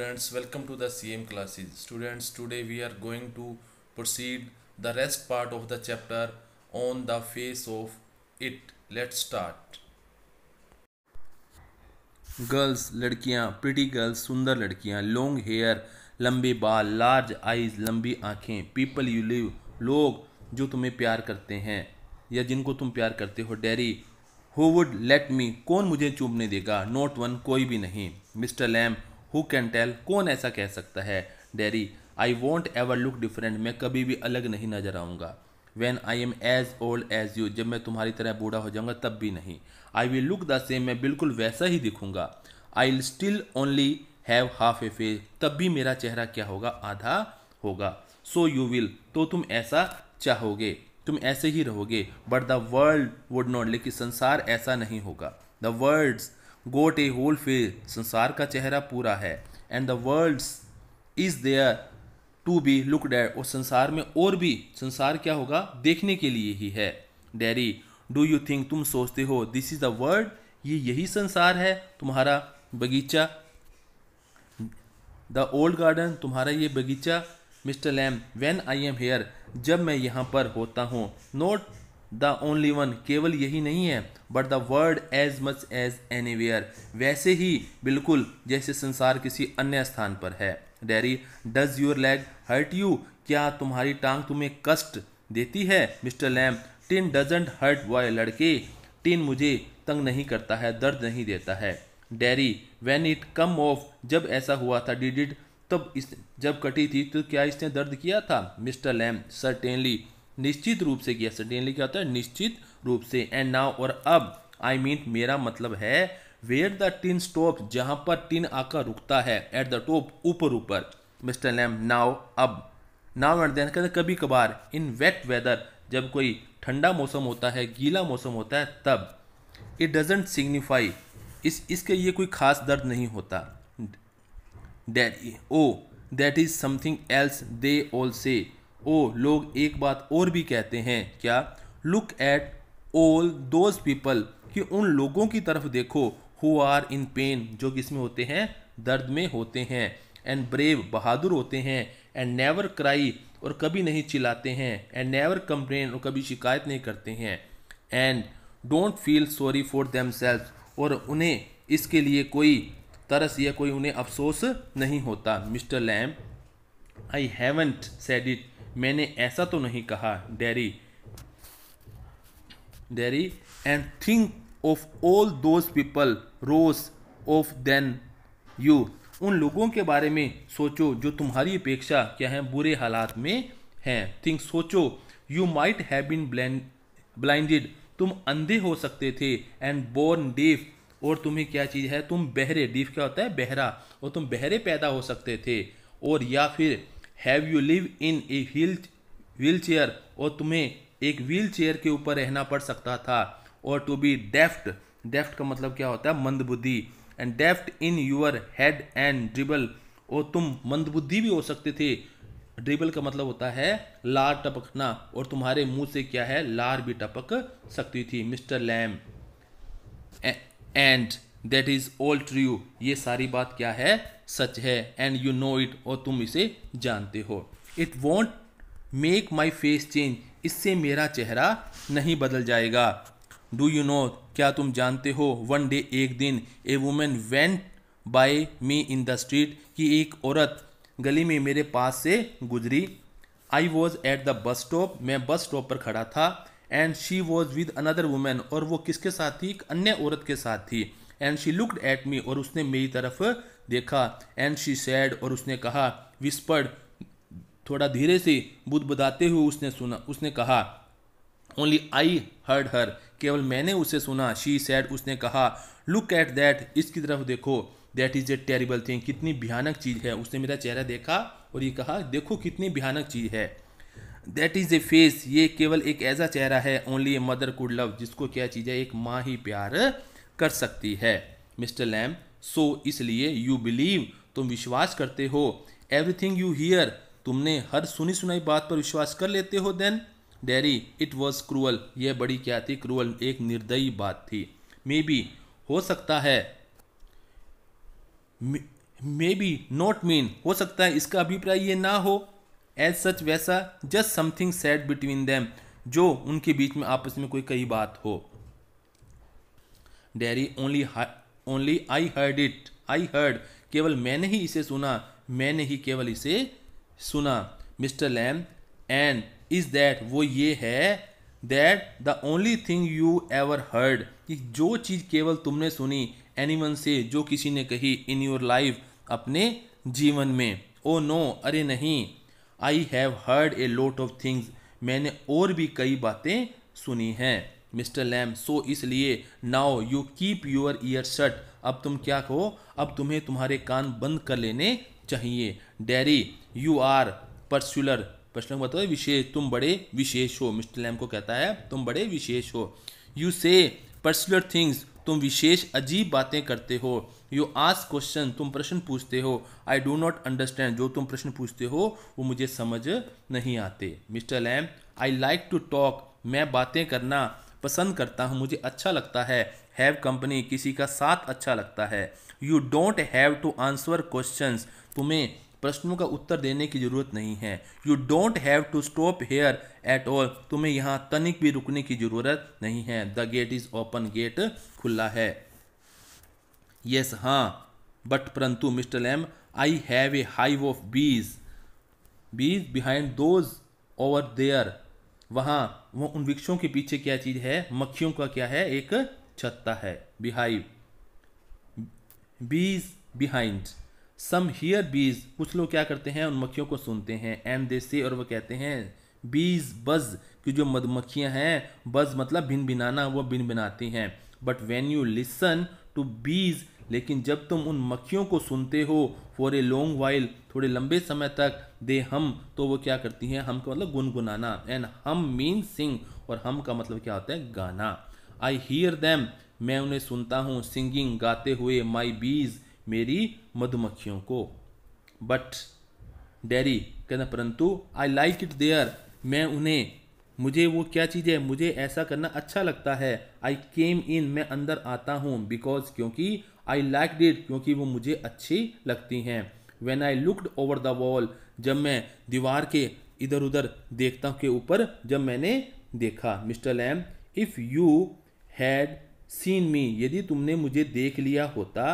students welcome to the CM classes students today we are going to proceed the rest part of the chapter on the face of it let's start girls लड़कियां pretty girls सुंदर लड़कियां long hair लंबे बाल large eyes लंबी आंखें people you live लोग जो तुम्हें प्यार करते हैं या जिनको तुम प्यार करते हो Derry who would let me कौन मुझे चूमने देगा नोट वन कोई भी नहीं mister Lamb who can tell कौन ऐसा कह सकता है Derry I won't ever look different मैं कभी भी अलग नहीं नजर आऊँगा when I am as old as you जब मैं तुम्हारी तरह बूढ़ा हो जाऊँगा तब भी नहीं I will look the same मैं बिल्कुल वैसा ही दिखूँगा I still only have half a face तब भी मेरा चेहरा क्या होगा आधा होगा सो यू विल तो तुम ऐसा चाहोगे तुम ऐसे ही रहोगे but the world would not लेकिन संसार ऐसा नहीं होगा the world's got a whole face संसार का चेहरा पूरा है and the world is there to be looked at और संसार में और भी संसार क्या होगा देखने के लिए ही है डैरी डू यू थिंक तुम सोचते हो दिस इज द वर्ल्ड ये यही संसार है तुम्हारा बगीचा द ओल्ड गार्डन तुम्हारा ये बगीचा mister Lamb when I am here जब मैं यहाँ पर होता हूँ नोट द ओनली वन केवल यही नहीं है but the world as much as any वैसे ही बिल्कुल जैसे संसार किसी अन्य स्थान पर है Derry does your leg hurt you क्या तुम्हारी टांग तुम्हें कष्ट देती है mister Lamb tin doesn't hurt boy लड़के टिन मुझे तंग नहीं करता है दर्द नहीं देता है Derry when it come off जब ऐसा हुआ था डिडिड तब इस जब कटी थी तो क्या इसने दर्द किया था मिस्टर लैम सर्टेनली निश्चित रूप से किया सटेनली क्या होता है निश्चित रूप से एंड नाउ और अब आई I मीन mean, मेरा मतलब है वेयर द टिन स्टॉप जहां पर टिन आकर रुकता है एट द टॉप ऊपर ऊपर मिस्टर लैम नाव अब नाव एंड देन कहते कभी कभार इन वेट वेदर जब कोई ठंडा मौसम होता है गीला मौसम होता है तब इट डजेंट सिग्निफाई इस इसके ये कोई खास दर्द नहीं होता that oh that is something else they all say ओ लोग एक बात और भी कहते हैं क्या look at all those people कि उन लोगों की तरफ देखो हु आर इन पेन जो किस में होते हैं दर्द में होते हैं एंड ब्रेव बहादुर होते हैं एंड नेवर क्राई और कभी नहीं चिल्लाते हैं एंड नेवर कंप्लेन और कभी शिकायत नहीं करते हैं and don't feel sorry for themselves और उन्हें इसके लिए कोई तरस या कोई उन्हें अफसोस नहीं होता mister Lamb I haven't said it मैंने ऐसा तो नहीं कहा Derry Derry and think of all those people rows of them you उन लोगों के बारे में सोचो जो तुम्हारी अपेक्षा क्या है बुरे हालात में हैं थिंक सोचो you might have been blinded तुम अंधे हो सकते थे एंड बोर्न डीफ और तुम्हें क्या चीज़ है तुम बहरे डीफ क्या होता है बहरा और तुम बहरे पैदा हो सकते थे और या फिर have you live in a wheel wheelchair और तुम्हें एक व्हील चेयर के ऊपर रहना पड़ सकता था और टू बी डेफ्ट डेफ्ट का मतलब क्या होता है मंदबुद्धि and daft in your head and dribble और तुम मंदबुद्धि भी हो सकते थे ड्रिबल का मतलब होता है लार टपकना और तुम्हारे मुंह से क्या है लार भी टपक सकती थी mister Lamb and that is all true ये सारी बात क्या है सच है एंड यू नो इट और तुम इसे जानते हो it won't make my face change इससे मेरा चेहरा नहीं बदल जाएगा डू यू नो क्या तुम जानते हो वन डे एक दिन a woman went by me in the street कि एक औरत गली में मेरे पास से गुजरी I was at the bus stop मैं बस स्टॉप पर खड़ा था and she was with another woman और वो किसके साथ थी एक अन्य औरत के साथ थी and she looked at me और उसने मेरी तरफ देखा एंड शी सैड और उसने कहा विस्पर्ड थोड़ा धीरे से बुद्ध बताते हुए उसने सुना उसने कहा ओनली आई हर्ड हर केवल मैंने उसे सुना शी सैड उसने कहा लुक एट दैट इसकी तरफ देखो that is a terrible thing कितनी भयानक चीज़ है उसने मेरा चेहरा देखा और ये कहा देखो कितनी भयानक चीज़ है दैट इज़ ए फेस ये केवल एक ऐसा चेहरा है only a mother could love जिसको क्या चीज़ है एक माँ ही प्यार कर सकती है मिस्टर लैम सो इसलिए यू बिलीव तुम विश्वास करते हो एवरीथिंग यू हियर तुमने हर सुनी सुनाई बात पर विश्वास कर लेते हो then Derry it was cruel यह बड़ी क्या थी क्रूअल एक निर्दयी बात थी मे बी हो सकता है मे बी नॉट मीन हो सकता है इसका अभिप्राय ये ना हो एज सच वैसा just something said between them जो उनके बीच में आपस में कोई कई बात हो Derry only only I heard it I heard केवल मैंने ही इसे सुना मैंने ही केवल इसे सुना mister Lamb and is that वो ये है that the only thing you ever heard कि जो चीज़ केवल तुमने सुनी एनीवन से जो किसी ने कही इन योर लाइफ अपने जीवन में ओ नो अरे नहीं I have heard a lot of things मैंने और भी कई बातें सुनी हैं मिस्टर लैम सो इसलिए now you keep your ear shut अब तुम क्या कहो अब तुम्हें तुम्हारे कान बंद कर लेने चाहिए डेरी यू आर पर्सुलर प्रश्न को बताओ विशेष तुम बड़े विशेष हो मिस्टर लैम को कहता है तुम बड़े विशेष हो यू से पर्सुलर थिंग्स तुम विशेष अजीब बातें करते हो यू आज क्वेश्चन तुम प्रश्न पूछते हो आई डो नॉट अंडरस्टैंड जो तुम प्रश्न पूछते हो वो मुझे समझ नहीं आते mister Lamb I like to talk मैं बातें करना पसंद करता हूँ मुझे अच्छा लगता है हैव कंपनी किसी का साथ अच्छा लगता है you don't have to answer question तुम्हें प्रश्नों का उत्तर देने की ज़रूरत नहीं है you don't have to stop here at all तुम्हें यहाँ तनिक भी रुकने की ज़रूरत नहीं है the gate is open gate खुला है यस yes, हाँ बट परंतु मिस्टर एम I have a hive of bees bees behind those over there वहां वो उन वृक्षों के पीछे क्या चीज़ है मक्खियों का क्या है एक छत्ता है बिहाइव बीज बिहाइंड सम हियर बीज कुछ लोग क्या करते हैं उन मक्खियों को सुनते हैं एंड दे से और वो कहते हैं बीज बज की जो मधुमक्खियां हैं बज मतलब भिन भिनाना वो भिन भिनाती हैं but when you listen to bees लेकिन जब तुम उन मक्खियों को सुनते हो फॉर ए लॉन्ग वाइल थोड़े लंबे समय तक दे हम तो वो क्या करती हैं हम का मतलब गुनगुनाना एंड हम मीन सिंग और हम का मतलब क्या होता है गाना आई हीयर दैम मैं उन्हें सुनता हूँ सिंगिंग गाते हुए माई बीज मेरी मधुमक्खियों को बट डेरी कहना परंतु आई लाइक इट देयर मैं उन्हें मुझे वो क्या चीज़ है मुझे ऐसा करना अच्छा लगता है आई केम इन मैं अंदर आता हूँ बिकॉज क्योंकि आई लाइक डिट क्योंकि वो मुझे अच्छी लगती हैं when I looked over the wall जब मैं दीवार के इधर उधर देखता के ऊपर जब मैंने देखा mister Lamb if you had seen me यदि तुमने मुझे देख लिया होता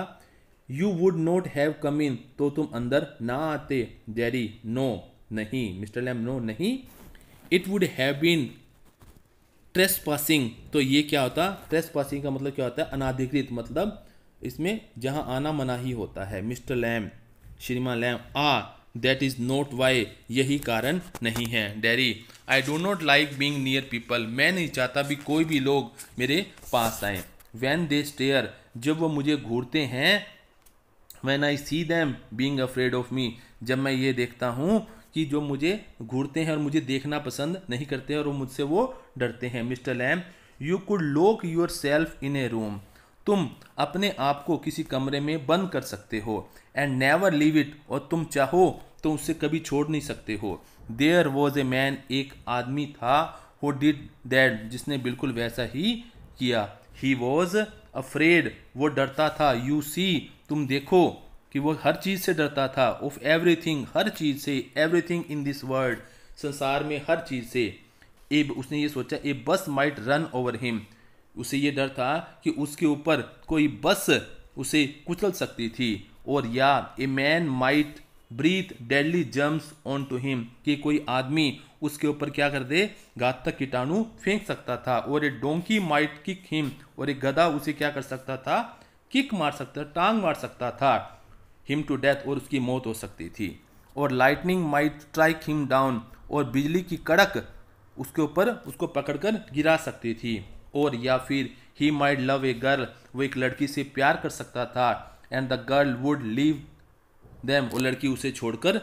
you would not have come in तो तुम अंदर ना आते जेरी नो नहीं मिस्टर लैम नो नहीं it would have been trespassing तो ये क्या होता ट्रेस पासिंग का मतलब क्या होता है अनाधिकृत मतलब इसमें जहाँ आना मना ही होता है मिस्टर लैम श्रीमान Lamb ah that is not why यही कारण नहीं है Derry I do not like being near people मैं नहीं चाहता भी कोई भी लोग मेरे पास आए वैन दे स्टेयर जब वो मुझे घूरते हैं when I see them being afraid of me जब मैं ये देखता हूँ कि जो मुझे घूरते हैं और मुझे देखना पसंद नहीं करते और मुझसे वो डरते हैं mister Lamb you could lock yourself in a room तुम अपने आप को किसी कमरे में बंद कर सकते हो एंड नेवर लीव इट और तुम चाहो तो उसे कभी छोड़ नहीं सकते हो देयर वॉज ए मैन एक आदमी था हु डिड दैट जिसने बिल्कुल वैसा ही किया ही वॉज अफ्रेड वो डरता था यू सी तुम देखो कि वो हर चीज़ से डरता था ऑफ एवरीथिंग हर चीज़ से एवरीथिंग इन दिस वर्ल्ड संसार में हर चीज़ से ए उसने ये सोचा ए बस माइट रन ओवर हिम उसे ये डर था कि उसके ऊपर कोई बस उसे कुचल सकती थी और या a man might breathe deadly germs on to him कि कोई आदमी उसके ऊपर क्या कर दे घातक कीटाणु फेंक सकता था और a donkey might kick him और एक गधा उसे क्या कर सकता था किक मार सकता टांग मार सकता था हिम टू डेथ और उसकी मौत हो सकती थी और lightning might strike him down और बिजली की कड़क उसके ऊपर उसको पकड़कर गिरा सकती थी और या फिर he might love a girl वो एक लड़की से प्यार कर सकता था and the girl would leave them वो लड़की उसे छोड़कर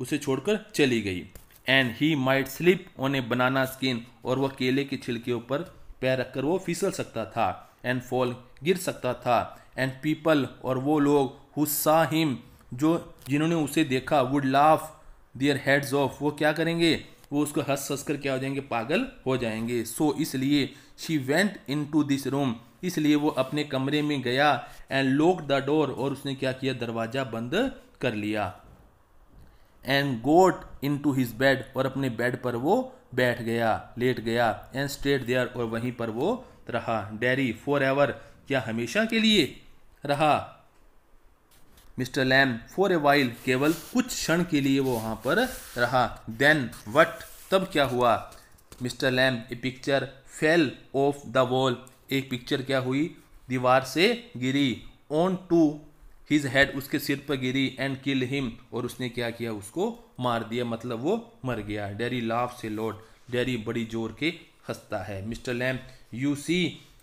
उसे छोड़कर चली गई and he might slip on a banana skin और वह केले के छिलके ऊपर पैर रखकर वो फिसल सकता था एंड फॉल गिर सकता था एंड पीपल और वो लोग हु सा हिम जो जिन्होंने उसे देखा would laugh their heads off वो क्या करेंगे वो उसको हंस हंस कर क्या हो जाएंगे पागल हो जाएंगे सो so, इसलिए she went into this room इसलिए वो अपने कमरे में गया एंड लोक द डोर और उसने क्या किया दरवाज़ा बंद कर लिया and got into his bed और अपने बेड पर वो बैठ गया लेट गया एंड स्ट्रेट देयर और वहीं पर वो रहा डेरी फॉर एवर क्या हमेशा के लिए रहा Mister Lamb for a while केवल कुछ क्षण के लिए वो वहाँ पर रहा देन वट तब क्या हुआ Mister Lamb a picture fell off the wall एक पिक्चर क्या हुई दीवार से गिरी ऑन टू हिज हेड उसके सिर पर गिरी एंड किल हिम और उसने क्या किया उसको मार दिया मतलब वो मर गया डेरी लाफ से लौट डेरी बड़ी जोर के हंसता है मिस्टर लैम यू सी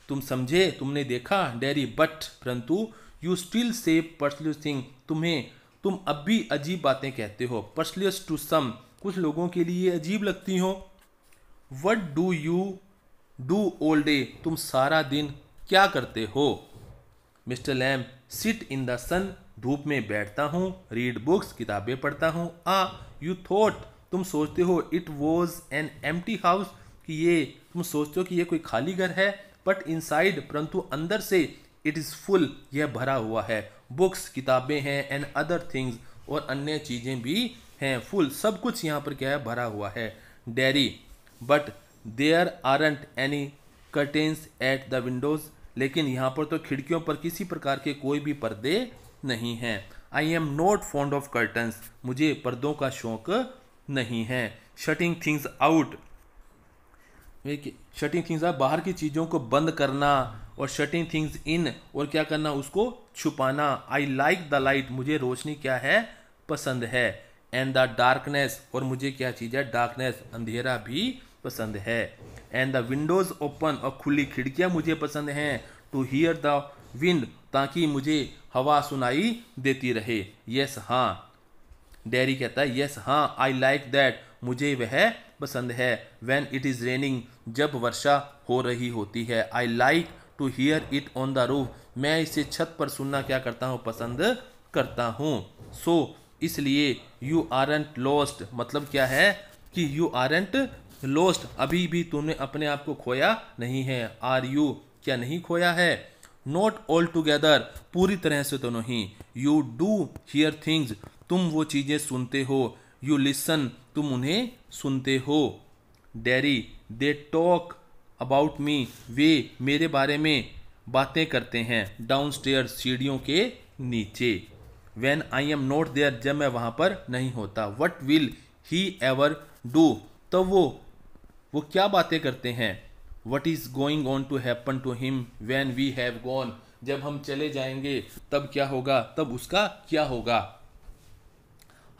तुम समझे तुमने देखा डेरी बट परंतु यू स्टिल से पर्सलियस थिंग तुम्हें तुम अब भी अजीब बातें कहते हो पर्सलियस टू सम कुछ लोगों के लिए अजीब लगती हो what do you do all day तुम सारा दिन क्या करते हो mister Lamb sit in the sun धूप में बैठता हूँ रीड बुक्स किताबें पढ़ता हूँ आ यू थॉट तुम सोचते हो it was an empty house कि ये तुम सोचते हो कि ये कोई खाली घर है बट इनसाइड परंतु अंदर से इट इज़ फुल यह भरा हुआ है बुक्स किताबें हैं एंड अदर थिंग्स और अन्य चीज़ें भी हैं फुल सब कुछ यहाँ पर क्या है भरा हुआ है Derry but there aren't any curtains at the windows लेकिन यहाँ पर तो खिड़कियों पर किसी प्रकार के कोई भी पर्दे नहीं हैं I am not fond of curtains मुझे पर्दों का शौक नहीं है shutting things out shutting things आप बाहर की चीज़ों को बंद करना और शटिंग थिंग्स इन और क्या करना उसको छुपाना आई लाइक द लाइट मुझे रोशनी क्या है पसंद है एंड द डार्कनेस और मुझे क्या चीज़ है डार्कनेस अंधेरा भी पसंद है एंड द विंडोज़ ओपन और खुली खिड़कियाँ मुझे पसंद हैं टू हीयर द विंड ताकि मुझे हवा सुनाई देती रहे यस हाँ डेरी कहता है यस हाँ आई लाइक दैट मुझे वह पसंद है वैन इट इज़ रेनिंग जब वर्षा हो रही होती है I like to hear it on the roof मैं इसे छत पर सुनना क्या करता हूँ पसंद करता हूँ सो so, इसलिए यू एंट लॉस्ट मतलब क्या है कि यू एंट लॉस्ट अभी भी तुमने अपने आप को खोया नहीं है आर यू क्या नहीं खोया है नॉट ऑल टूगेदर पूरी तरह से तो नहीं यू डू हियर थिंग्स तुम वो चीज़ें सुनते हो यू लिसन तुम उन्हें सुनते हो Derry they talk about me वे मेरे बारे में बातें करते हैं डाउन स्टेयर सीढ़ियों के नीचे when I am not there जब मैं वहाँ पर नहीं होता what will he ever do तो वो वो क्या बातें करते हैं what is going on to happen to him when we have gone जब हम चले जाएंगे तब क्या होगा तब उसका क्या होगा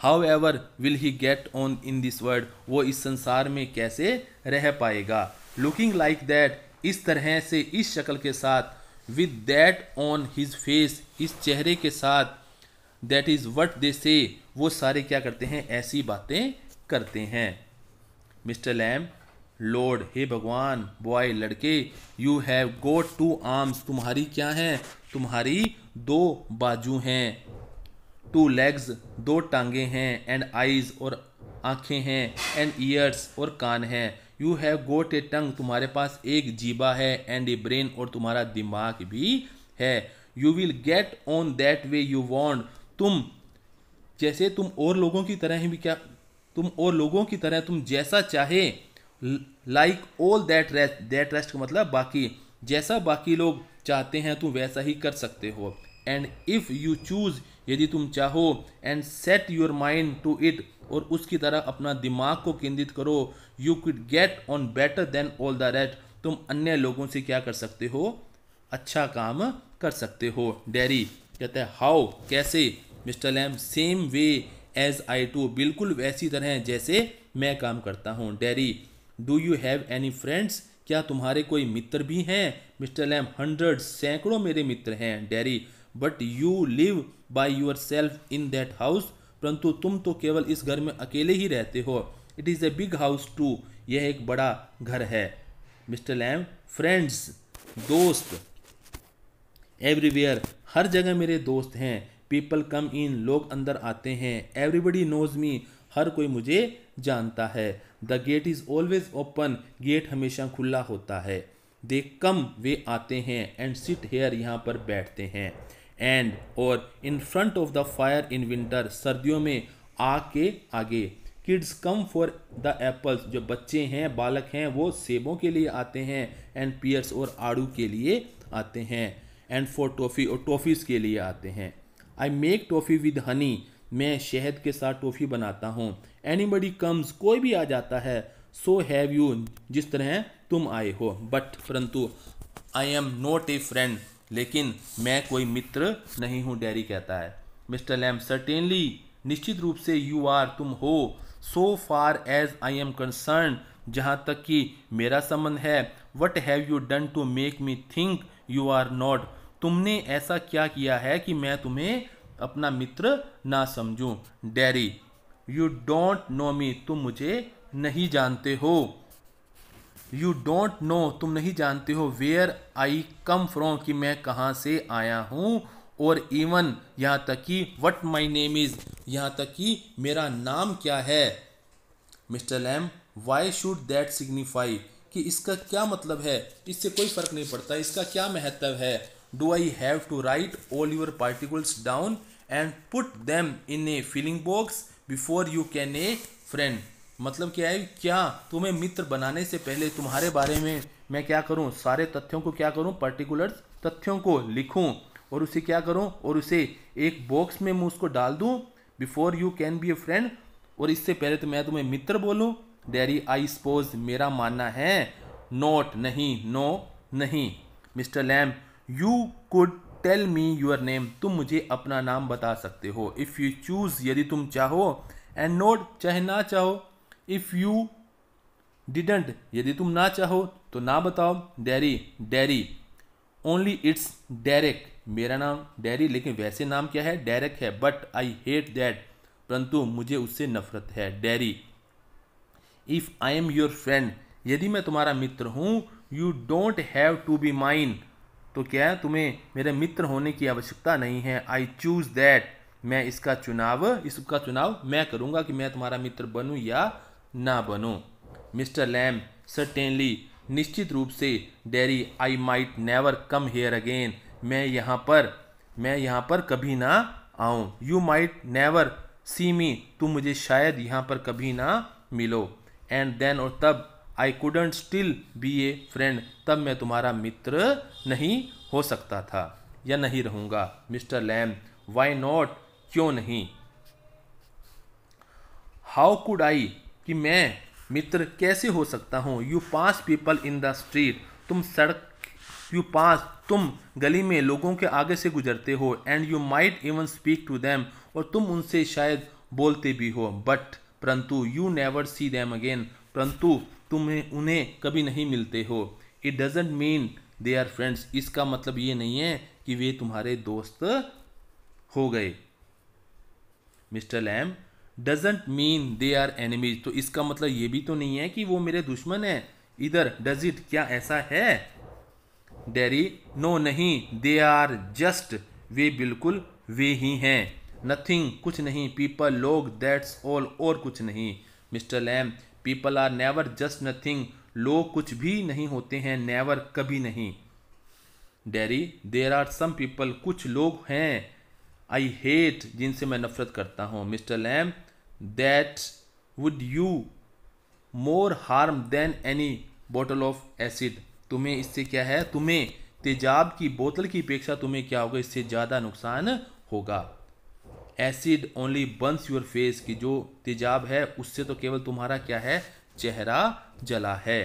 how ever will he get on in this world वो इस संसार में कैसे रह पाएगा लुकिंग लाइक दैट इस तरह से इस शक्ल के साथ with that on his face इस चेहरे के साथ दैट इज़ वट दे से वो सारे क्या करते हैं ऐसी बातें करते हैं मिस्टर लैम लॉर्ड हे भगवान बॉय लड़के you have got two arms तुम्हारी क्या हैं तुम्हारी दो बाजू हैं टू लेग्स दो टांगे हैं एंड आइज और आँखें हैं एंड ईयर्स और कान हैं यू हैव गोट ए टंग तुम्हारे पास एक जीबा है एंड ए ब्रेन और तुम्हारा दिमाग भी है you will get on that way you want तुम जैसे तुम और लोगों की तरह ही भी क्या तुम और लोगों की तरह तुम जैसा चाहे like all that rest that rest का मतलब बाकी जैसा बाकी लोग चाहते हैं तुम वैसा ही कर सकते हो एंड इफ़ यू चूज़ यदि तुम चाहो and set your mind to it और उसकी तरह अपना दिमाग को केंद्रित करो you could get on better than all the rest तुम अन्य लोगों से क्या कर सकते हो अच्छा काम कर सकते हो डेरी कहते हैं हाउ कैसे mister Lamb same way as I too बिल्कुल वैसी तरह जैसे मैं काम करता हूँ Derry do you have any friends क्या तुम्हारे कोई मित्र भी हैं मिस्टर लैम हंड्रेड सैकड़ों मेरे मित्र हैं Derry but you live by yourself in that house परंतु तुम तो केवल इस घर में अकेले ही रहते हो it is a big house too यह एक बड़ा घर है मिस्टर लैम फ्रेंड्स दोस्त एवरीवेयर हर जगह मेरे दोस्त हैं पीपल कम इन लोग अंदर आते हैं एवरीबडी नोज मी हर कोई मुझे जानता है the gate is always open gate हमेशा खुला होता है दे कम वे आते हैं एंड सिट हेयर यहाँ पर बैठते हैं एंड और in front of the fire in winter सर्दियों में आ के आगे kids come for the apples जो बच्चे हैं बालक हैं वो सेबों के लिए आते हैं एंड पियर्स और आड़ू के लिए आते हैं एंड फॉर टॉफ़ी और टॉफ़ीज़ के लिए आते हैं I make toffee with honey मैं शहद के साथ टॉफ़ी बनाता हूँ एनीबडी कम्स कोई भी आ जाता है सो हैव यू जिस तरह तुम आए हो बट परंतु I am not a friend लेकिन मैं कोई मित्र नहीं हूँ डैरी कहता है मिस्टर लैम सर्टेनली निश्चित रूप से यू आर तुम हो so far as I am concern जहाँ तक कि मेरा संबंध है what have you done to make me think you are not तुमने ऐसा क्या किया है कि मैं तुम्हें अपना मित्र ना समझूं Derry you don't know me तुम मुझे नहीं जानते हो यू डोंट नो तुम नहीं जानते हो वेयर आई कम फ्रॉम कि मैं कहाँ से आया हूँ और इवन यहाँ तक कि वट माई नेम इज़ यहाँ तक कि मेरा नाम क्या है mister Lamb why should that signify कि इसका क्या मतलब है इससे कोई फ़र्क नहीं पड़ता इसका क्या महत्व है do I have to write all your particulars down and put them in a filing box before you can a friend मतलब क्या है क्या तुम्हें मित्र बनाने से पहले तुम्हारे बारे में मैं क्या करूं सारे तथ्यों को क्या करूं पर्टिकुलर तथ्यों को लिखूं और उसे क्या करूं और उसे एक बॉक्स में मैं उसको डाल दूं before you can be a friend और इससे पहले तो मैं तुम्हें मित्र बोलूं डेरी आई सपोज मेरा मानना है नोट नहीं नो नहीं mister Lamb you could tell me your name तुम मुझे अपना नाम बता सकते हो इफ़ यू चूज़ यदि तुम चाहो एंड नोट चाहे ना चाहो इफ यू डिडेंट यदि तुम ना चाहो तो ना बताओ Derry Derry only it's Derek मेरा नाम डेरी लेकिन वैसे नाम क्या है डेरेक है बट आई हेट दैट परंतु मुझे उससे नफरत है Derry if I am your friend यदि मैं तुम्हारा मित्र हूँ you don't have to be mine तो क्या है तुम्हें मेरे मित्र होने की आवश्यकता नहीं है आई चूज़ दैट मैं इसका चुनाव इसका चुनाव मैं करूँगा कि मैं तुम्हारा मित्र बनूँ या ना बनो मिस्टर लैम सर्टेनली निश्चित रूप से Derry I might never come here again मैं यहाँ पर मैं यहाँ पर कभी ना आऊँ you might never see me तुम मुझे शायद यहाँ पर कभी ना मिलो एंड देन और तब I couldn't still be a friend तब मैं तुम्हारा मित्र नहीं हो सकता था या नहीं रहूँगा मिस्टर लैम वाई नॉट क्यों नहीं हाउ कुड आई कि मैं मित्र कैसे हो सकता हूँ you pass people in the street तुम सड़क यू पास तुम गली में लोगों के आगे से गुजरते हो and you might even speak to them और तुम उनसे शायद बोलते भी हो बट परंतु you never see them again परंतु तुम्हें उन्हें कभी नहीं मिलते हो it doesn't mean they are friends इसका मतलब ये नहीं है कि वे तुम्हारे दोस्त हो गए Mister Lamb doesn't mean they are enemies तो इसका मतलब ये भी तो नहीं है कि वो मेरे दुश्मन है इधर डज इट क्या ऐसा है डेरी नो नहीं दे आर जस्ट वे बिल्कुल वे ही हैं नथिंग कुछ नहीं पीपल लोग दैट्स ऑल और कुछ नहीं mister Lamb people are never just nothing लोग कुछ भी नहीं होते हैं नेवर कभी नहीं Derry there are some people कुछ लोग हैं आई हेट जिनसे मैं नफरत करता हूँ mister Lamb that would you more harm than any bottle of acid तुम्हें इससे क्या है तुम्हें तेजाब की बोतल की अपेक्षा तुम्हें क्या होगा इससे ज़्यादा नुकसान होगा acid only burns your face की जो तेजाब है उससे तो केवल तुम्हारा क्या है चेहरा जला है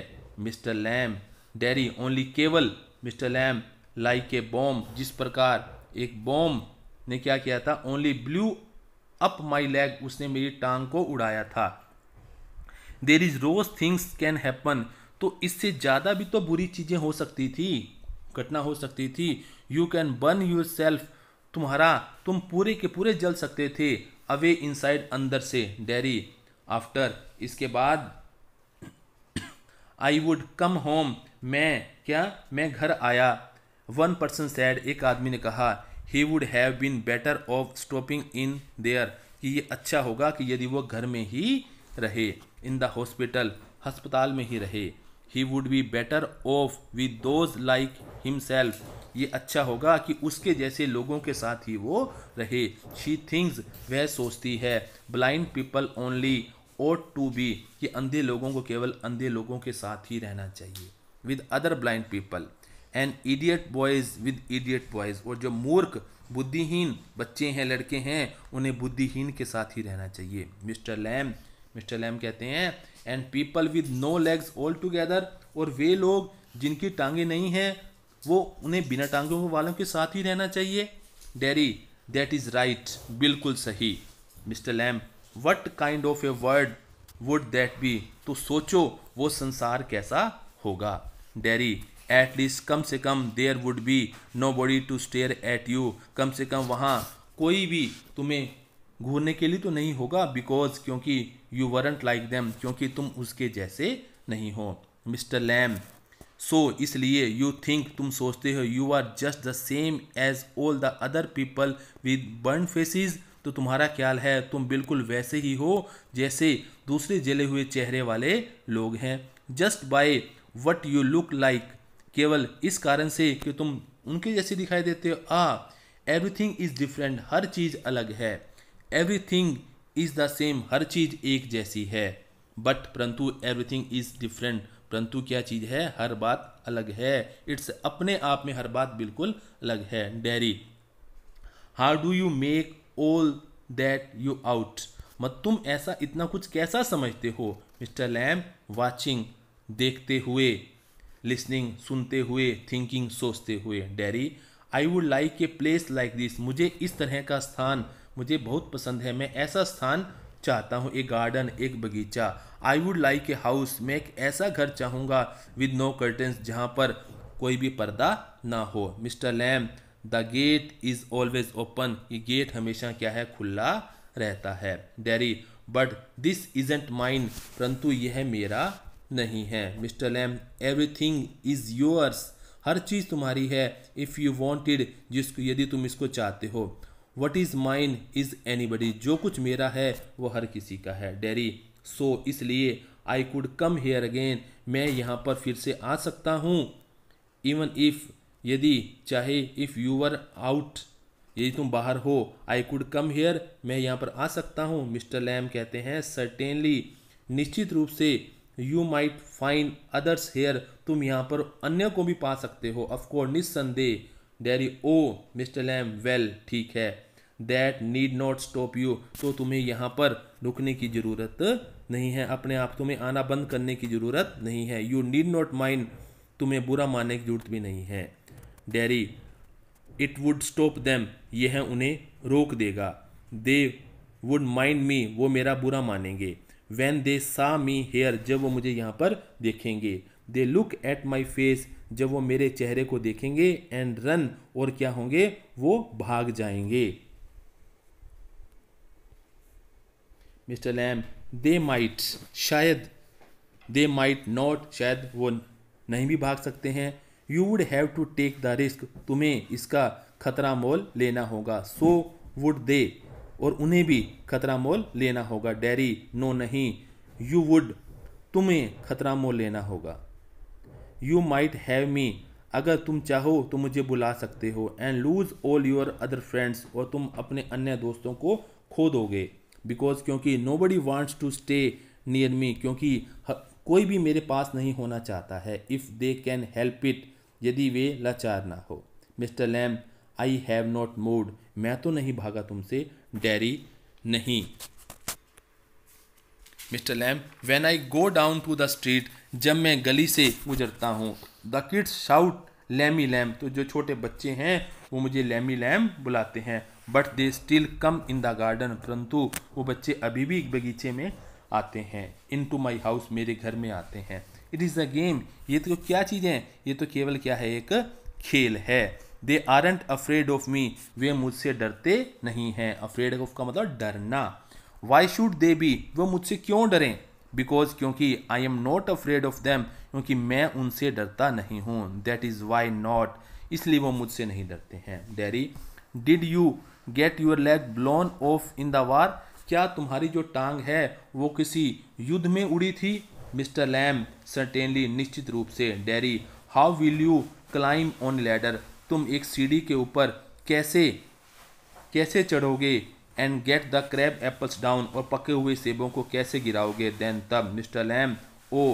मिस्टर लैम डेरी ओनली केवल Mister Lamb like a bomb जिस प्रकार एक बॉम्ब ने क्या किया था only blew up my leg उसने मेरी टांग को उड़ाया था there is worse things can happen तो इससे ज़्यादा भी तो बुरी चीज़ें हो सकती थी घटना हो सकती थी you can burn yourself तुम्हारा तुम पूरे के पूरे जल सकते थे अवे इन अंदर से डेरी आफ्टर इसके बाद आई वुड कम होम मैं क्या मैं घर आया वन पर्सन सैड एक आदमी ने कहा he would have been better off stopping in there कि ये अच्छा होगा कि यदि वो घर में ही रहे इन द हॉस्पिटल हस्पताल में ही रहे he would be better off with those like himself ये अच्छा होगा कि उसके जैसे लोगों के साथ ही वो रहे शी थिंग्स वह सोचती है blind people only ought to be कि अंधे लोगों को केवल अंधे लोगों के साथ ही रहना चाहिए with other blind people and idiot boys with idiot boys और जो मूर्ख बुद्धिहीन बच्चे हैं लड़के हैं उन्हें बुद्धिहीन के साथ ही रहना चाहिए मिस्टर लैम मिस्टर लैम कहते हैं and people with no legs all together और वे लोग जिनकी टांगे नहीं हैं वो उन्हें बिना टांगों वालों के साथ ही रहना चाहिए डेरी दैट इज़ राइट बिल्कुल सही Mister Lamb what kind of a world would that be तो सोचो वो संसार कैसा होगा डेरी एट लीस्ट कम से कम there would be nobody to stare at you कम से कम वहाँ कोई भी तुम्हें घूरने के लिए तो नहीं होगा बिकॉज क्योंकि यू वरंट लाइक देम क्योंकि तुम उसके जैसे नहीं हो मिस्टर लैम सो इसलिए यू थिंक तुम सोचते हो you are just the same as all the other people with burn faces तो तुम्हारा ख्याल है तुम बिल्कुल वैसे ही हो जैसे दूसरे जले हुए चेहरे वाले लोग हैं just by what you look like केवल इस कारण से कि तुम उनके जैसे दिखाई देते हो आ एवरीथिंग इज डिफरेंट हर चीज़ अलग है एवरीथिंग इज द सेम हर चीज़ एक जैसी है बट परंतु एवरीथिंग इज डिफरेंट परंतु क्या चीज़ है हर बात अलग है इट्स अपने आप में हर बात बिल्कुल अलग है Derry how do you make all that you out मत तुम ऐसा इतना कुछ कैसा समझते हो मिस्टर लैम वॉचिंग देखते हुए लिसनिंग सुनते हुए थिंकिंग सोचते हुए Derry I would like a place like this मुझे इस तरह का स्थान मुझे बहुत पसंद है मैं ऐसा स्थान चाहता हूँ एक गार्डन एक बगीचा I would like a house मैं एक ऐसा घर चाहूँगा विद नो कर्टन्स जहाँ पर कोई भी पर्दा ना हो mister Lamb the gate is always open ये गेट हमेशा क्या है खुला रहता है Derry but this isn't mine परंतु यह मेरा नहीं है mister Lamb everything is yours हर चीज़ तुम्हारी है इफ़ यू वॉन्टेड जिसको यदि तुम इसको चाहते हो what is mine is any जो कुछ मेरा है वो हर किसी का है डेरी सो so, इसलिए I could come here again मैं यहाँ पर फिर से आ सकता हूँ इवन इफ़ यदि चाहे इफ़ यू वर आउट यदि तुम बाहर हो आई कुड कम हेयर मैं यहाँ पर आ सकता हूँ मिस्टर लैम कहते हैं सर्टेनली निश्चित रूप से you might find others here तुम यहाँ पर अन्य को भी पा सकते हो अफकोर्स निस्संदेह Derry oh mister Lamb well ठीक है that need not stop you तो तुम्हें यहाँ पर रुकने की ज़रूरत नहीं है अपने आप तुम्हें आना बंद करने की ज़रूरत नहीं है यू नीड नॉट माइंड तुम्हें बुरा मानने की जरूरत भी नहीं है Derry it would stop them यह उन्हें रोक देगा दे वुड माइंड मी वो मेरा बुरा मानेंगे वैन दे सा मी हेयर जब वो मुझे यहाँ पर देखेंगे they look at my face जब वो मेरे चेहरे को देखेंगे एंड रन और क्या होंगे वो भाग जाएंगे मिस्टर लैम दे माइट शायद दे माइट नॉट शायद वो नहीं भी भाग सकते हैं you would have to take the risk तुम्हें इसका खतरा मोल लेना होगा सो वुड दे और उन्हें भी खतरा मोल लेना होगा डैरी नो नहीं यू वुड तुम्हें खतरा मोल लेना होगा यू माइट हैव मी अगर तुम चाहो तो मुझे बुला सकते हो and lose all your other friends और तुम अपने अन्य दोस्तों को खो दोगे बिकॉज क्योंकि nobody wants to stay near me क्योंकि कोई भी मेरे पास नहीं होना चाहता है if they can help it यदि वे लाचार ना हो mister Lamb I have not moved मैं तो नहीं भागा तुमसे डेरी नहीं mister Lamb when I go down to the street जब मैं गली से गुजरता हूँ the kids shout Lamey Lamb तो जो छोटे बच्चे हैं वो मुझे लैमी लैम बुलाते हैं but they still come in the garden परंतु वो बच्चे अभी भी बगीचे में आते हैं इन टू माई हाउस मेरे घर में आते हैं इट इज़ अ गेम ये तो क्या चीजें ये तो केवल क्या है एक खेल है दे एंट अफ्रेड ऑफ मी वे मुझसे डरते नहीं हैं अफ्रेड ऑफ का मतलब डरना वाई शुड दे बी वो मुझसे क्यों डरें बिकॉज क्योंकि I am not afraid of them क्योंकि मैं उनसे डरता नहीं हूँ दैट इज़ वाई नॉट इसलिए वो मुझसे नहीं डरते हैं Derry did you get your leg blown off in the war क्या तुम्हारी जो टांग है वो किसी युद्ध में उड़ी थी मिस्टर लैम सर्टेनली निश्चित रूप से Derry how will you climb on ladder तुम एक सीढ़ी के ऊपर कैसे कैसे चढ़ोगे and get the crab apples down और पके हुए सेबों को कैसे गिराओगे देन तब mister Lamb oh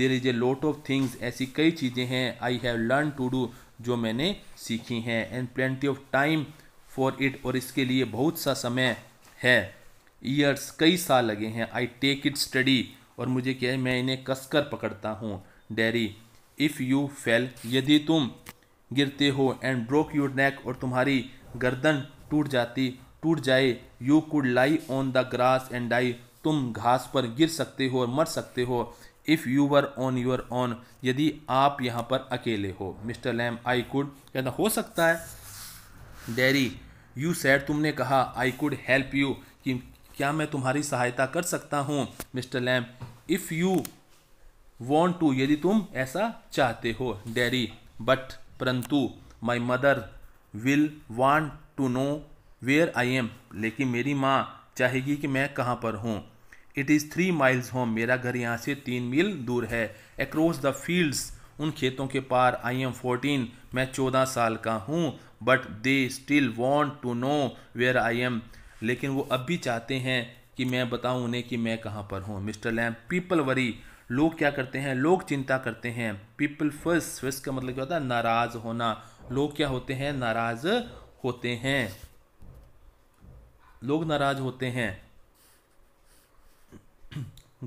there is a lot of things ऐसी कई चीज़ें हैं I have learn to do जो मैंने सीखी हैं and plenty of time for it और इसके लिए बहुत सा समय है ईयर्स कई साल लगे हैं आई टेक इट स्टडी और मुझे क्या है मैं इन्हें कसकर पकड़ता हूँ डेरी इफ़ यू फेल यदि तुम गिरते हो एंड ब्रोक योर नेक और तुम्हारी गर्दन टूट जाती टूट जाए you could lie on the grass and die तुम घास पर गिर सकते हो और मर सकते हो if you were on your own यदि आप यहाँ पर अकेले हो मिस्टर लैम आई कुड कहना हो सकता है डैरी यू सैड तुमने कहा आई कुड हेल्प यू कि क्या मैं तुम्हारी सहायता कर सकता हूँ mister Lamb if you want to यदि तुम ऐसा चाहते हो डैरी बट परंतु my mother will want to know where I am लेकिन मेरी माँ चाहेगी कि मैं कहाँ पर हूँ it is three miles home मेरा घर यहाँ से तीन मील दूर है अक्रॉस द फील्ड्स उन खेतों के पार आई एम फोर्टीन मैं चौदह साल का हूँ but they still want to know where I am लेकिन वो अब भी चाहते हैं कि मैं बताऊँ उन्हें कि मैं कहाँ पर हूँ मिस्टर लैम पीपल वरी लोग क्या करते हैं लोग चिंता करते हैं पीपल फर्स्ट फर्स्ट का मतलब क्या होता है नाराज होना लोग क्या होते हैं नाराज होते हैं लोग नाराज होते हैं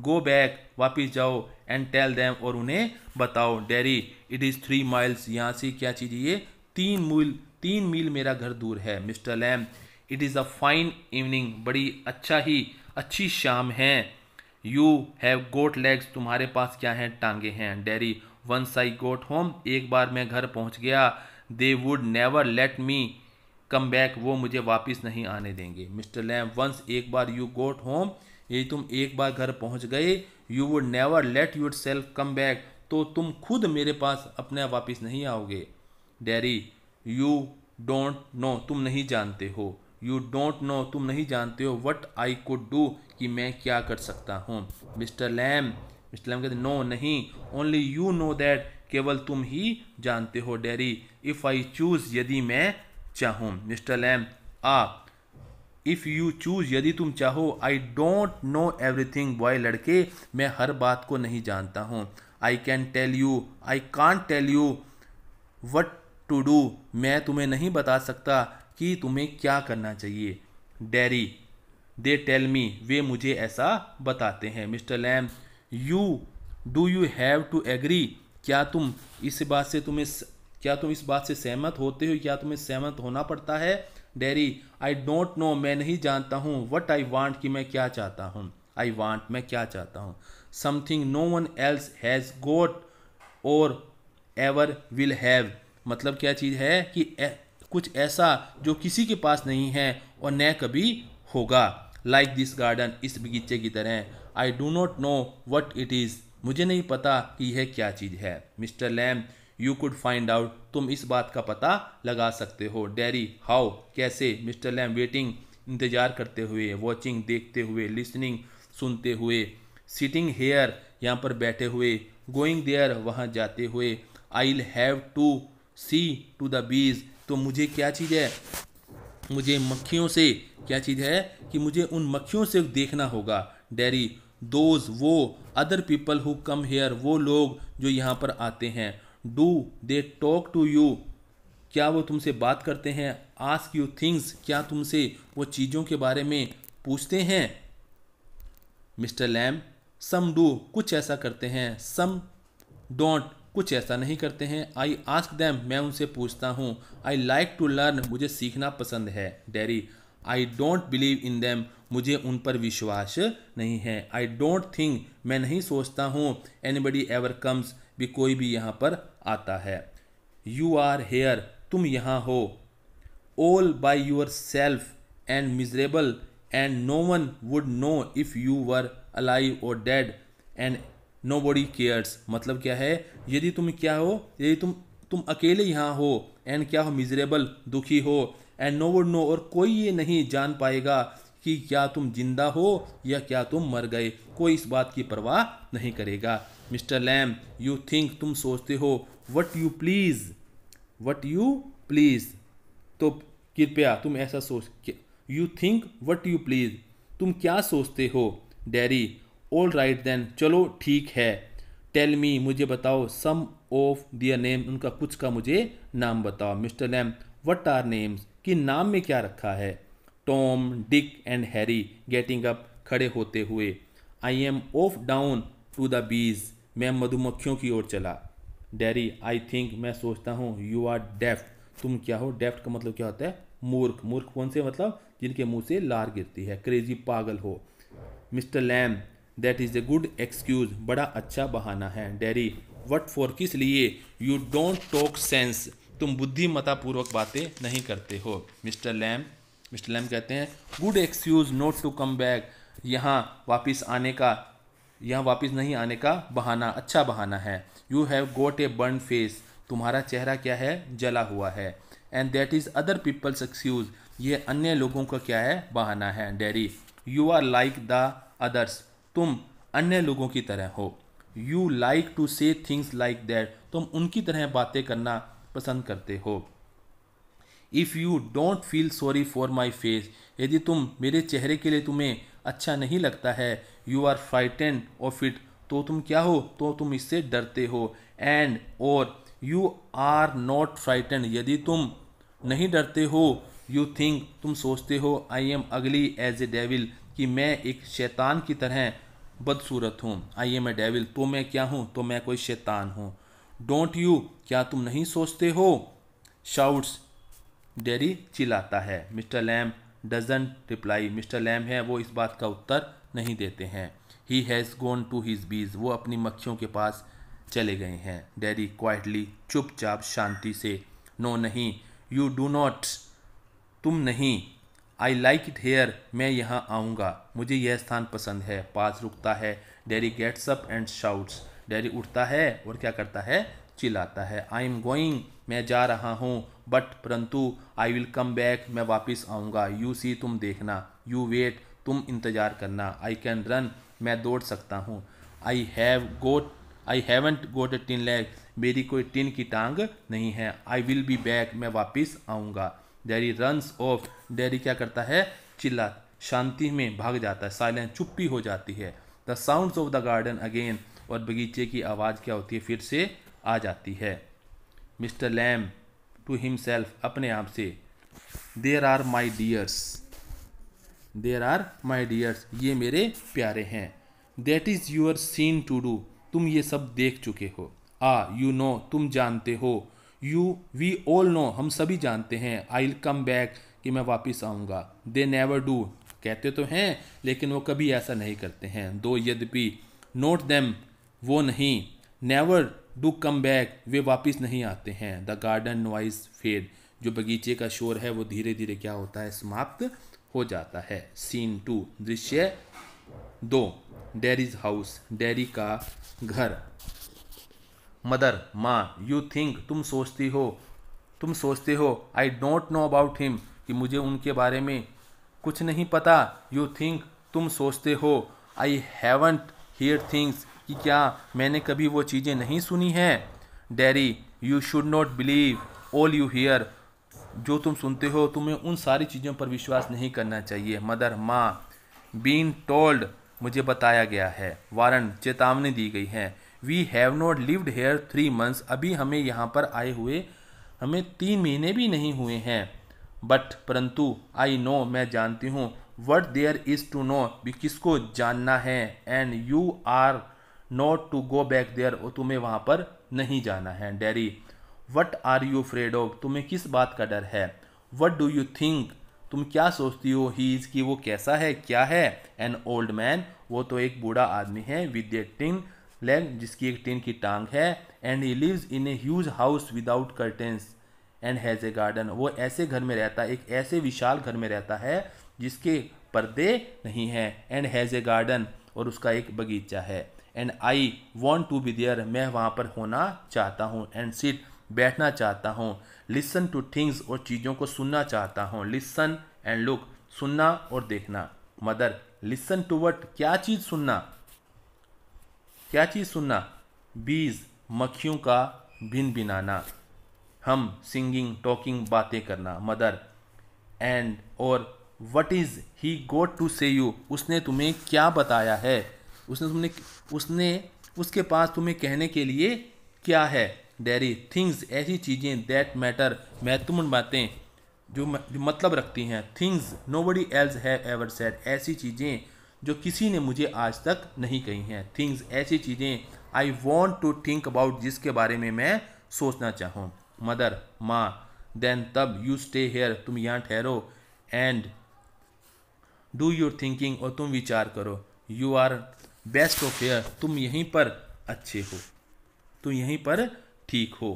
गो बैक वापिस जाओ एंड टेल देम और उन्हें बताओ Derry it is three miles यहाँ से क्या चीज़ ये तीन मील तीन मील मेरा घर दूर है mister Lamb it is a fine evening बड़ी अच्छा ही अच्छी शाम है यू हैव गोट लेग्स तुम्हारे पास क्या हैं टांगे हैं Derry once I got home एक बार मैं घर पहुंच गया they would never let me come back वो मुझे वापस नहीं आने देंगे मिस्टर लैम वंस एक बार यू गोट होम यदि तुम एक बार घर पहुंच गए you would never let yourself come back तो तुम खुद मेरे पास अपने वापस नहीं आओगे डेरी यू डोंट नो तुम नहीं जानते हो यू डोंट नो तुम नहीं जानते हो वट आई कुड डू कि मैं क्या कर सकता हूँ मिस्टर लैम मिस्टर लैम कहते नो नहीं ओनली यू नो दैट केवल तुम ही जानते हो डैरी इफ़ आई चूज़ यदि मैं चाहूँ mister Lamb ah if you choose यदि तुम चाहो I don't know everything boy लड़के मैं हर बात को नहीं जानता हूँ I can tell you I can't tell you what to do मैं तुम्हें नहीं बता सकता कि तुम्हें क्या करना चाहिए डैरी दे टेल मी वे मुझे ऐसा बताते हैं mister Lamb you do you have to agree क्या तुम इस बात से तुम्हें क्या तुम इस बात से सहमत होते हो क्या तुम्हें सहमत होना पड़ता है डैरी आई डोंट नो मैं नहीं जानता हूँ वट आई वांट कि मैं क्या चाहता हूँ आई वांट मैं क्या चाहता हूँ something no one else has got or ever will have मतलब क्या चीज़ है कि कुछ ऐसा जो किसी के पास नहीं है और न कभी होगा लाइक दिस गार्डन इस बगीचे की तरह I do not know what it is मुझे नहीं पता कि यह क्या चीज़ है mister Lamb you could find out तुम इस बात का पता लगा सकते हो डेरी हाउ कैसे मिस्टर लैम वेटिंग इंतजार करते हुए वॉचिंग देखते हुए लिसनिंग सुनते हुए सिटिंग हेयर यहाँ पर बैठे हुए गोइंग देयर वहाँ जाते हुए I have to see to the bees तो मुझे क्या चीज़ है मुझे मक्खियों से क्या चीज़ है कि मुझे उन मक्खियों से देखना होगा डेरी दोज वो other people who come here वो लोग जो यहाँ पर आते हैं do they talk to you क्या वो तुमसे बात करते हैं आस्क यू थिंग्स क्या तुमसे वो चीज़ों के बारे में पूछते हैं मिस्टर लैम सम डू कुछ ऐसा करते हैं सम डोंट कुछ ऐसा नहीं करते हैं आई आस्क दैम मैं उनसे पूछता हूँ आई लाइक टू लर्न मुझे सीखना पसंद है Derry I don't believe in them मुझे उन पर विश्वास नहीं है आई डोंट थिंक मैं नहीं सोचता हूँ एनी बडी एवर कम्स भी कोई भी यहाँ पर आता है यू आर हेयर तुम यहाँ हो all by yourself and miserable and no one would know if you were alive or dead and nobody cares मतलब क्या है यदि तुम क्या हो यदि तुम तुम अकेले यहाँ हो एंड क्या हो मिजरेबल दुखी हो एंड नो वुड नो और कोई ये नहीं जान पाएगा कि क्या तुम जिंदा हो या क्या तुम मर गए कोई इस बात की परवाह नहीं करेगा मिस्टर लैम यू थिंक तुम सोचते हो what you please what you please तो कृपया तुम ऐसा सोच you think what you please तुम क्या सोचते हो डैरी ऑल राइट देन चलो ठीक है टेल मी मुझे बताओ सम ऑफ दियर नेम उनका कुछ का मुझे नाम बताओ mister Lamb what are names कि नाम में क्या रखा है Tom Dick and Harry getting up खड़े होते हुए I am off down to the bees मैं मधुमक्खियों की ओर चला डैरी आई थिंक मैं सोचता हूँ यू आर डेफ्ट तुम क्या हो डेफ्ट का मतलब क्या होता है मूर्ख मूर्ख कौन से मतलब जिनके मुंह से लार गिरती है क्रेजी पागल हो mister Lamb that is a good excuse बड़ा अच्छा बहाना है डेरी वट फॉर किस लिए यू डोंट टॉक सेंस तुम बुद्धिमतापूर्वक बातें नहीं करते हो मिस्टर लैम मिस्टर लैम कहते हैं good excuse not to come back यहाँ वापस आने का यहाँ वापस नहीं आने का बहाना अच्छा बहाना है you have got a burn face तुम्हारा चेहरा क्या है जला हुआ है and that is other people's excuse ये अन्य लोगों का क्या है बहाना है Derry you are like the others तुम अन्य लोगों की तरह हो you like to say things like that तुम उनकी तरह बातें करना पसंद करते हो if you don't feel sorry for my face यदि तुम मेरे चेहरे के लिए तुम्हें अच्छा नहीं लगता है you are frightened of it तो तुम क्या हो तो तुम इससे डरते हो एंड और यू आर नॉट फ्राइटेंड यदि तुम नहीं डरते हो यू थिंक तुम सोचते हो I am ugly as a devil कि मैं एक शैतान की तरह बदसूरत हूँ आइए मैं डेविल तो मैं क्या हूँ तो मैं कोई शैतान हूँ डोंट यू क्या तुम नहीं सोचते हो शाउट्स डेरी चिल्लाता है mister Lamb doesn't reply mister Lamb है वो इस बात का उत्तर नहीं देते हैं he has gone to his bees वो अपनी मक्खियों के पास चले गए हैं डैडी क्वाइटली चुपचाप शांति से नो नहीं यू डू नॉट तुम नहीं आई लाइक इट हेयर मैं यहाँ आऊँगा मुझे यह स्थान पसंद है पास रुकता है Derry gets up and shouts Derry उठता है और क्या करता है चिल्लाता है आई एम गोइंग मैं जा रहा हूँ बट परंतु आई विल कम बैक मैं वापस आऊँगा यू सी तुम देखना यू वेट तुम इंतज़ार करना आई कैन रन मैं दौड़ सकता हूँ I have got I haven't got a tin leg मेरी कोई टिन की टांग नहीं है आई विल बी बैक मैं वापस आऊँगा डैडी रन्स ऑफ डैडी क्या करता है चिल्ला शांति में भाग जाता है साइलेंस चुप्पी हो जाती है the sound of the garden again और बगीचे की आवाज़ क्या होती है फिर से आ जाती है मिस्टर लैम टू हिमसेल्फ अपने आप से there are my dears there are my dears ये मेरे प्यारे हैं that is your scene to do तुम ये सब देख चुके हो आ यू नो तुम जानते हो यू वी ऑल नो हम सभी जानते हैं आई विल कम बैक कि मैं वापस आऊँगा दे नेवर डू कहते तो हैं लेकिन वो कभी ऐसा नहीं करते हैं दो यद्यपि नोट देम वो नहीं नेवर डू कम बैक वे वापस नहीं आते हैं द गार्डन नॉइज फेड जो बगीचे का शोर है वो धीरे धीरे क्या होता है समाप्त हो जाता है सीन टू दृश्य दो डेरीज हाउस डेरी का घर मदर माँ यू थिंक तुम सोचती हो तुम सोचते हो I don't know about him कि मुझे उनके बारे में कुछ नहीं पता यू थिंक तुम सोचते हो आई हैवंट हियर थिंग्स कि क्या मैंने कभी वो चीज़ें नहीं सुनी हैं Derry you should not believe all you hear जो तुम सुनते हो तुम्हें उन सारी चीज़ों पर विश्वास नहीं करना चाहिए मदर माँ बीन टोल्ड मुझे बताया गया है वारंट चेतावनी दी गई है we have not lived here three months अभी हमें यहाँ पर आए हुए हमें तीन महीने भी नहीं हुए हैं बट परंतु आई नो मैं जानती हूँ what there is to know भी किसको जानना है and you are not to go back there और तुम्हें वहाँ पर नहीं जाना है Derry what are you afraid of तुम्हें किस बात का डर है वट डू यू थिंक तुम क्या सोचती हो ही इज़ कि वो कैसा है क्या है एन ओल्ड मैन वो तो एक बूढ़ा आदमी है विद ए टिंग फ्लैग जिसकी एक टेन की टांग है and he lives in a huge house without curtains and has a garden वो ऐसे घर में रहता है एक ऐसे विशाल घर में रहता है जिसके पर्दे नहीं हैं एंड हैज़ ए गार्डन और उसका एक बगीचा है and I want to be there मैं वहाँ पर होना चाहता हूँ एंड सिट बैठना चाहता हूँ लिसन टू थिंग्स और चीज़ों को सुनना चाहता हूँ लिसन एंड लुक सुनना और देखना मदर लिसन टू वट क्या चीज़ सुनना क्या चीज़ सुनना बीज मक्खियों का भिन भिनाना हम सिंगिंग टॉकिंग बातें करना मदर एंड और what is he got to say you उसने तुम्हें क्या बताया है उसने तुमने उसने उसके पास तुम्हें कहने के लिए क्या है डेरी थिंग्स ऐसी चीज़ें दैट मैटर महत्वपूर्ण बातें जो मतलब रखती हैं things nobody else have ever said ऐसी चीज़ें जो किसी ने मुझे आज तक नहीं कही हैं थिंग्स ऐसी चीज़ें I want to think about जिसके बारे में मैं सोचना चाहूँ मदर माँ देन तब यू स्टे हेयर तुम यहाँ ठहरो एंड डू योर थिंकिंग और तुम विचार करो you are best off here तुम यहीं पर अच्छे हो तुम यहीं पर ठीक हो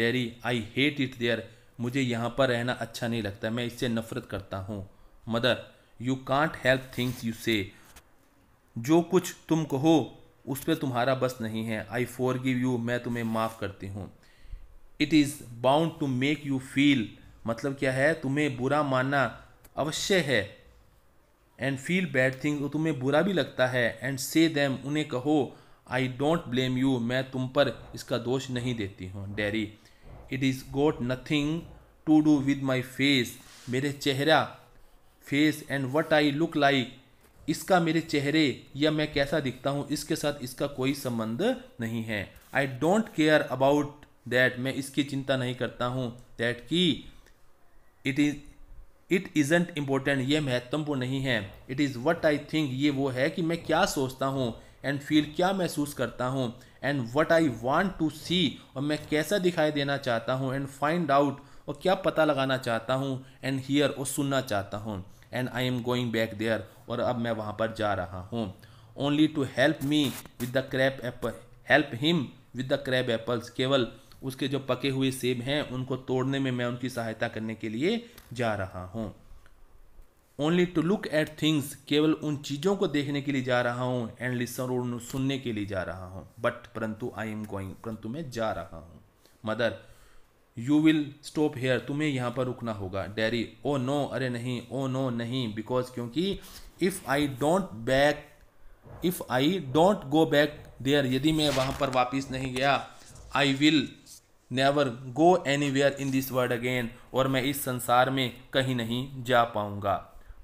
Derry I hate it there मुझे यहाँ पर रहना अच्छा नहीं लगता मैं इससे नफरत करता हूँ mother you can't help things you say जो कुछ तुम कहो उस पर तुम्हारा बस नहीं है आई फॉर गिव यू मैं तुम्हें माफ़ करती हूँ it is bound to make you feel मतलब क्या है तुम्हें बुरा मानना अवश्य है एंड फील बैड थिंग तुम्हें बुरा भी लगता है एंड से दैम उन्हें कहो आई डोंट ब्लेम यू मैं तुम पर इसका दोष नहीं देती हूँ Derry it is got nothing to do with my face मेरे चेहरा face and what I look like इसका मेरे चेहरे या मैं कैसा दिखता हूँ इसके साथ इसका कोई संबंध नहीं है I don't care about that मैं इसकी चिंता नहीं करता हूँ दैट की it is it isn't important ये महत्वपूर्ण नहीं है it is what I think ये वो है कि मैं क्या सोचता हूँ एंड फील क्या महसूस करता हूँ and what I want to see और मैं कैसा दिखाई देना चाहता हूँ एंड फाइंड आउट और क्या पता लगाना चाहता हूँ एंड हीयर और सुनना चाहता हूँ and I am going back there और अब मैं वहाँ पर जा रहा हूँ only to help me with the crab apple help him with the crab apples केवल उसके जो पके हुए सेब हैं उनको तोड़ने में मैं उनकी सहायता करने के लिए जा रहा हूँ only to look at things केवल उन चीज़ों को देखने के लिए जा रहा हूँ एंड लिसन और सुनने के लिए जा रहा हूँ बट परंतु आई एम गोइंग परंतु मैं जा रहा हूँ mother you will stop here तुम्हें यहाँ पर रुकना होगा डैरी ओ नो अरे नहीं ओ नो नहीं बिकॉज क्योंकि if I don't back if I don't go back there यदि मैं वहाँ पर वापस नहीं गया I will never go anywhere in this world again और मैं इस संसार में कहीं नहीं जा पाऊँगा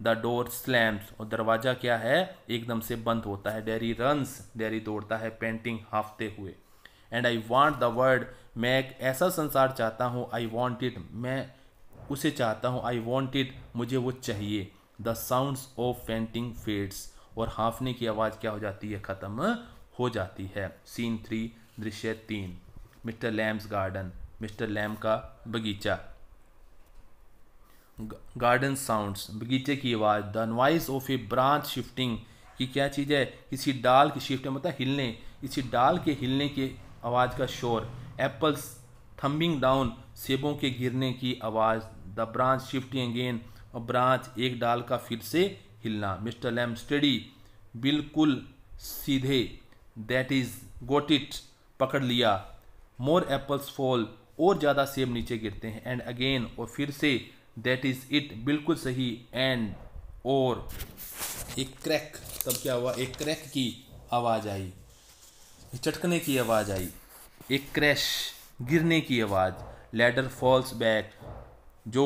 द डोर स्लैम्स और दरवाज़ा क्या है एकदम से बंद होता है डेरी रंस डेरी दौड़ता है पेंटिंग हाफते हुए and I want the world मैं एक ऐसा संसार चाहता हूँ आई वॉन्ट इट मैं उसे चाहता हूँ आई वॉन्ट इट मुझे वो चाहिए the sounds of panting fades और हाँफने की आवाज़ क्या हो जाती है ख़त्म हो जाती है सीन थ्री दृश्य तीन Mr Lamb's garden Mr Lamb का बगीचा गार्डन साउंड्स बगीचे की आवाज़ the noise of a branch shifting कि क्या चीज़ है किसी डाल की शिफ्ट मतलब हिलने इसी डाल के हिलने के आवाज़ का शोर एप्पल्स थम्बिंग डाउन सेबों के गिरने की आवाज़ द ब्रांच शिफ्टिंग अगेन और ब्रांच एक डाल का फिर से हिलना मिस्टर लैम स्टडी बिल्कुल सीधे दैट इज गोट इट पकड़ लिया मोर एप्पल्स फॉल और ज़्यादा सेब नीचे गिरते हैं एंड अगेन और फिर से दैट इज इट बिल्कुल सही एंड और एक क्रैक तब क्या हुआ एक क्रैक की आवाज़ आई चटकने की आवाज़ आई एक क्रैश गिरने की आवाज़ लैडर फॉल्स बैक जो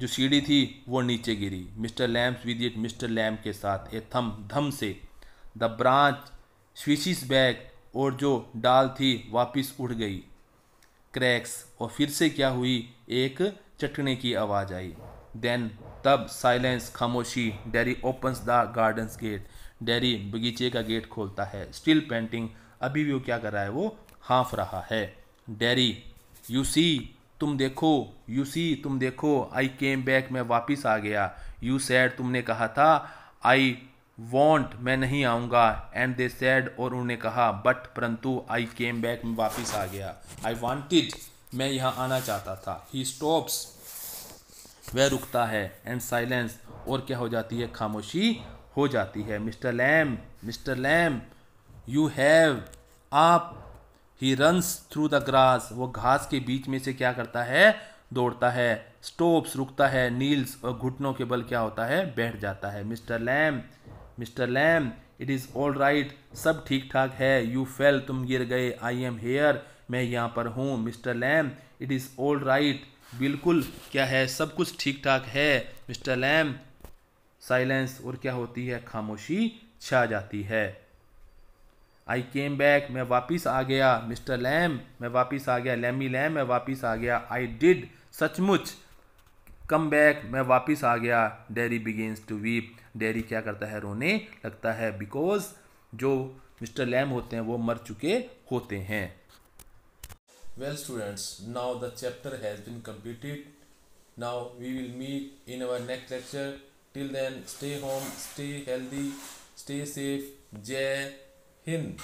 जो सीढ़ी थी वो नीचे गिरी Mr Lamb's with it Mr Lamb के साथ ए थम धम से द ब्रांच स्विशिस बैग और जो डाल थी वापस उड़ गई क्रैक्स और फिर से क्या हुई एक चटने की आवाज़ आई देन तब साइलेंस खामोशी Derry opens the garden's gate Derry बगीचे का गेट खोलता है स्टिल पेंटिंग अभी भी वो क्या कर रहा है वो हाँफ रहा है डेरी यू सी तुम देखो यू सी तुम देखो आई केम बैक मैं वापस आ गया यू सैड तुमने कहा था आई वॉन्ट मैं नहीं आऊँगा एंड दे सैड और उन्होंने कहा बट परंतु आई केम बैक मैं वापस आ गया आई वॉन्टिड मैं यहाँ आना चाहता था ही स्टॉप्स वह रुकता है एंड साइलेंस और क्या हो जाती है खामोशी हो जाती है mister Lamb mister Lamb you have आप ही रन्स थ्रू द ग्रास वो घास के बीच में से क्या करता है दौड़ता है स्टोप्स रुकता है नील्स और घुटनों के बल क्या होता है बैठ जाता है mister Lamb mister Lamb it is all right सब ठीक ठाक है यू फेल तुम गिर गए आई एम हेयर मैं यहाँ पर हूँ mister Lamb it is all right बिल्कुल क्या है सब कुछ ठीक ठाक है मिस्टर लैम साइलेंस और क्या होती है खामोशी छा जाती है आई केम बैक मैं वापिस आ गया मिस्टर लैम मैं वापिस आ गया लैमी लैम मैं वापिस आ गया आई डिड सचमुच कम बैक मैं वापिस आ गया Derry begins to weep Derry क्या करता है रोने लगता है बिकॉज जो मिस्टर लैम होते हैं वो मर चुके होते हैं well students now the chapter has been completed now we will meet in our next lecture till then stay home stay healthy stay safe जय hin.